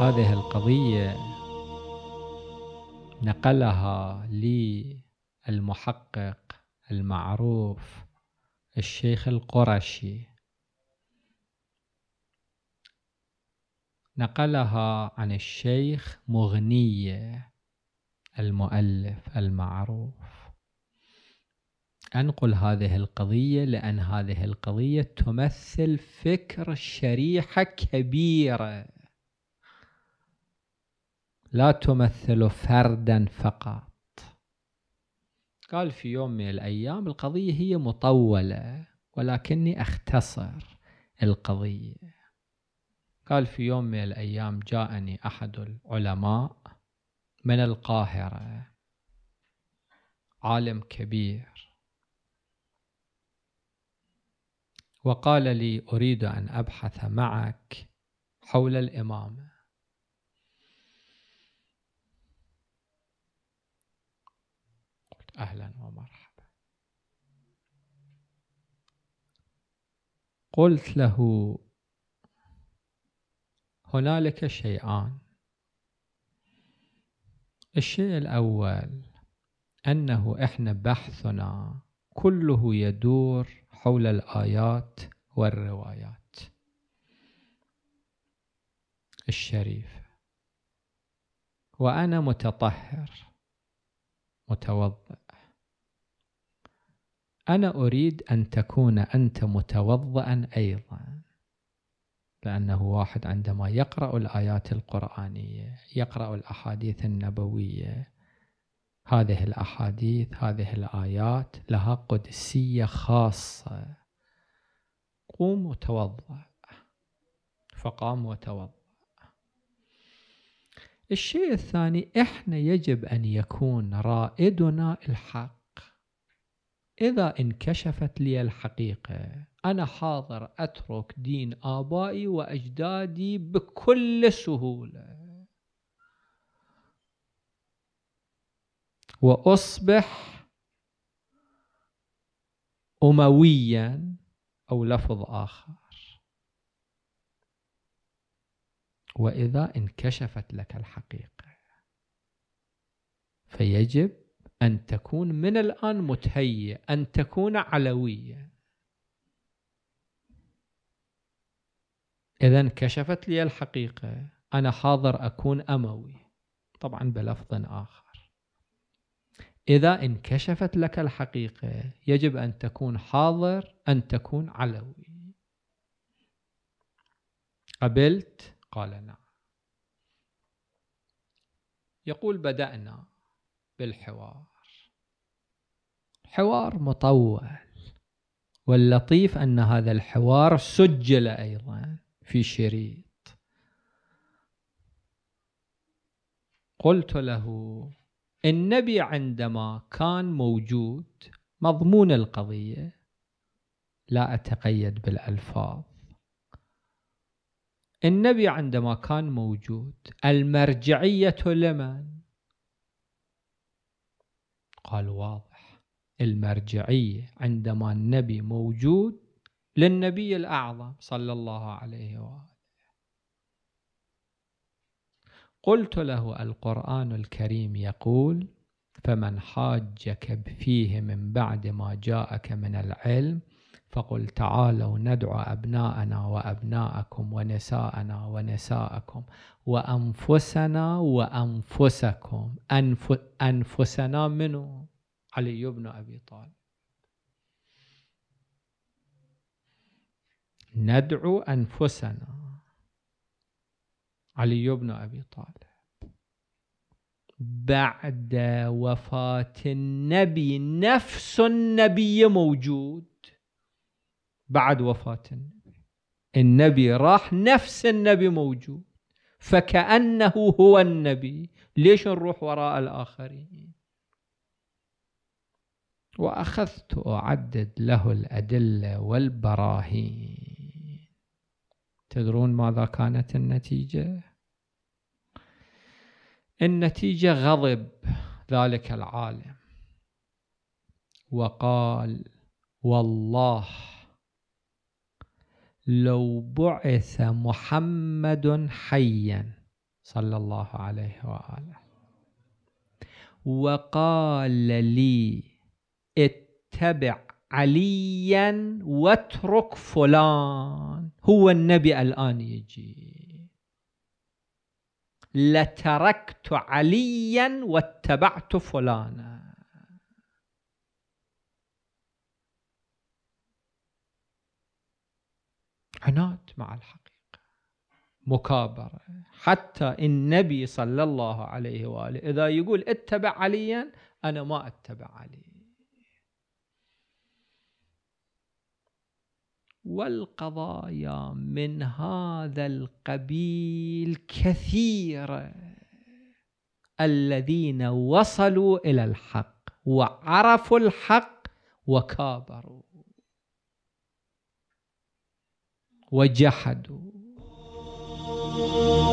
هذه القضية نقلها للمحقق المعروف الشيخ القرشي نقلها عن الشيخ مغنية المؤلف المعروف أنقل هذه القضية لأن هذه القضية تمثل فكر شريحة كبيرة لا تمثل فردا فقط قال في يوم من الأيام القضية هي مطولة ولكني أختصر القضية قال في يوم من الأيام جاءني أحد العلماء من القاهرة عالم كبير وقال لي أريد أن أبحث معك حول الإمامة أهلا ومرحبا قلت له هنالك شيئان الشيء الأول أنه إحنا بحثنا كله يدور حول الآيات والروايات الشريفة وأنا متطهر متوضئ أنا أريد أن تكون أنت متوضئا أيضا لأنه واحد عندما يقرأ الآيات القرآنية يقرأ الأحاديث النبوية هذه الأحاديث هذه الآيات لها قدسية خاصة قوم وتوضأ فقام وتوضأ الشيء الثاني احنا يجب ان يكون رائدنا الحق إذا انكشفت لي الحقيقة أنا حاضر أترك دين آبائي وأجدادي بكل سهولة وأصبح أمويا أو لفظ آخر وإذا انكشفت لك الحقيقة فيجب أن تكون من الآن متهيئ أن تكون علوية إذا كشفت لي الحقيقة أنا حاضر أكون أموي طبعا بلفظ آخر إذا انكشفت لك الحقيقة يجب أن تكون حاضر أن تكون علوي قبلت قال نعم يقول بدأنا بالحوار حوار مطول واللطيف أن هذا الحوار سجل أيضا في شريط قلت له النبي عندما كان موجود مضمون القضية لا أتقيد بالألفاظ النبي عندما كان موجود المرجعية لمن؟ قال واضح المرجعية عندما النبي موجود للنبي الأعظم صلى الله عليه وآله قلت له القرآن الكريم يقول فمن حاجك فيه من بعد ما جاءك من العلم فقل تعالوا ندعو أبناءنا وأبناءكم ونساءنا ونساءكم وأنفسنا وأنفسكم أنف أنفسنا منه علي بن أبي طالب ندعو أنفسنا علي بن أبي طالب بعد وفاة النبي نفس النبي موجود بعد وفاة النبي النبي راح نفس النبي موجود فكأنه هو النبي ليش نروح وراء الآخرين وأخذت أعدد له الأدلة والبراهين تدرون ماذا كانت النتيجة؟ النتيجة غضب ذلك العالم وقال والله لو بعث محمد حيا صلى الله عليه واله وقال لي اتبع عليا واترك فلان هو النبي الان يجي لتركت عليا واتبعت فلانا عناد مع الحقيقة مكابرة حتى النبي صلى الله عليه وآله إذا يقول اتبع عليا أنا ما أتبع علي والقضايا من هذا القبيل كثيرة الذين وصلوا إلى الحق وعرفوا الحق وكابروا وجحدوا